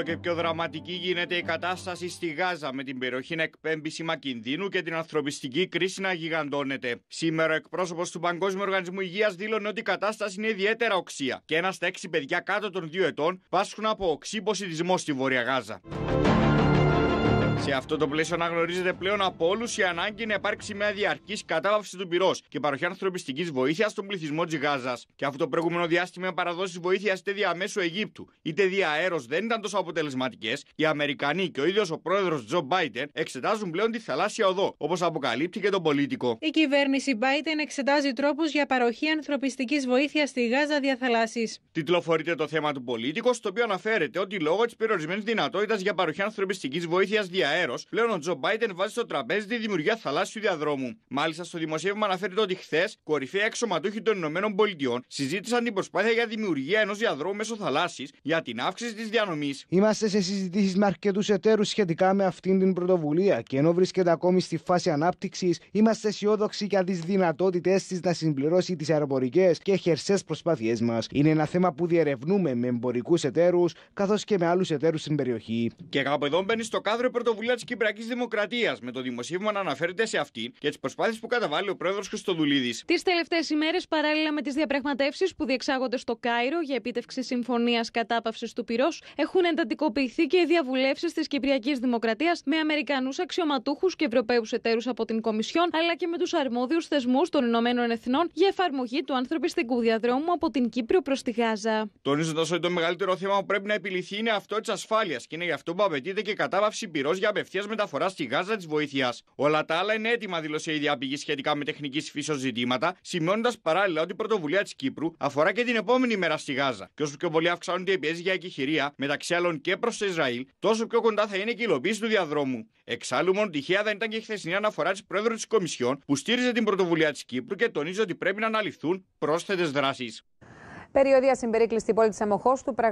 Όλο και πιο δραματική γίνεται η κατάσταση στη Γάζα με την περιοχή να εκπέμπει σήμα κινδύνου και την ανθρωπιστική κρίση να γιγαντώνεται. Σήμερα, ο εκπρόσωπος του Παγκόσμιου Οργανισμού Υγείας δήλωνε ότι η κατάσταση είναι ιδιαίτερα οξία και ένα στα έξι παιδιά κάτω των δύο ετών πάσχουν από οξύποση στη Βόρεια Γάζα. Σε αυτό το πλαίσιο αναγνωρίζεται πλέον από όλους η ανάγκη να υπάρξει μια διαρκής κατάβαση του πυρός και παροχή ανθρωπιστικής βοήθειας στον πληθυσμό της Γάζας. Και αυτό το προηγούμενο διάστημα παραδόσεις βοήθειας είτε διαμέσου Αιγύπτου είτε διαέρο δεν ήταν τόσο αποτελεσματικές, οι Αμερικανοί και ο ίδιος ο πρόεδρος Τζο Μπάιντεν εξετάζουν πλέον τη θαλάσσια οδό, όπως αποκαλύπτει και τον πολίτικο. Η κυβέρνηση Μπάιντεν εξετάζει τρόπους για παροχή ανθρωπιστικής βοήθειας στη Γάζα δια θαλάσσης. Τιτλοφορείται το θέμα του πολίτικου, στο οποίο αναφέρεται ότι λόγω της περιορισμένης δυνατότητας για παροχή ανθρωπιστικής βοήθειας διαέρο αέρο, πλέον ο Τζο Μπάιντεν βάζει στο τραπέζι τη δημιουργία θαλάσσιου διαδρόμου. Μάλιστα, στο δημοσίευμα αναφέρεται ότι χθες κορυφαία εξωματούχοι των Ηνωμένων Πολιτειών συζήτησαν την προσπάθεια για δημιουργία ενός διαδρόμου μέσω θαλάσσης για την αύξηση της διανομής. Είμαστε σε συζητήσεις με αρκετούς εταίρους σχετικά με αυτήν την πρωτοβουλία και ενώ βρίσκεται ακόμη στη φάση ανάπτυξης, είμαστε αισιόδοξοι για τις δυνατότητές της να συμπληρώσει τις αεροπορικές και χερσές προσπάθειές μας. Είναι ένα θέμα που διερευνούμε με εμπορικούς εταίρους καθώς και με άλλους εταίρους στην περιοχή. Και κάπου εδώ μπαίνει στο κάδρο η πρωτοβουλία Πρωτοβουλία της Κυπριακής Δημοκρατίας, με το δημοσίευμα να αναφέρεται σε αυτή και τις προσπάθειες που καταβάλει ο πρόεδρος Χρυστοδουλίδη. Τις τελευταίες ημέρες, παράλληλα με τις διαπραγματεύσεις που διεξάγονται στο Κάιρο για επίτευξη συμφωνίας κατάπαυσης του πυρός, έχουν εντατικοποιηθεί και οι διαβουλεύσεις της Κυπριακής Δημοκρατίας με Αμερικανούς αξιωματούχους και Ευρωπαίους εταίρους από την Κομισιόν, αλλά και με τους αρμόδιους θεσμούς των Ηνωμένων Εθνών για εφαρμογή του ανθρωπιστικού διαδρόμου από την Κύπρο προς τη Γάζα. Τονίζοντας ότι το μεγαλύτερο θέμα που πρέπει να επιληθεί είναι αυτό της ασφάλειας και είναι γι' αυτό που απαιτείται και κατάπαυση πυρός για απευθείας μεταφοράς στη Γάζα της βοήθειας. Όλα τα άλλα είναι έτοιμα, δήλωσε η διαπηγή σχετικά με τεχνικής φύσεως ζητήματα, σημειώνοντας παράλληλα ότι η πρωτοβουλία της Κύπρου αφορά και την επόμενη μέρα στη Γάζα. Και όσο πιο πολύ αυξάνονται οι πιέσεις για εκεχηρία, μεταξύ άλλων και προς το Ισραήλ, τόσο πιο κοντά θα είναι και η υλοποίηση του διαδρόμου. Εξάλλου, μόνο τυχαία δεν ήταν και η χθεσινή αναφορά της Πρόεδρου της Κομισιόν που στήριζε την πρωτοβουλία της Κύπρου και τονίζει ότι πρέπει να αναλυθούν πρόσθετες δράσεις. Περιοδία συμπερίκληση στην πόλη της Αμοχώστου.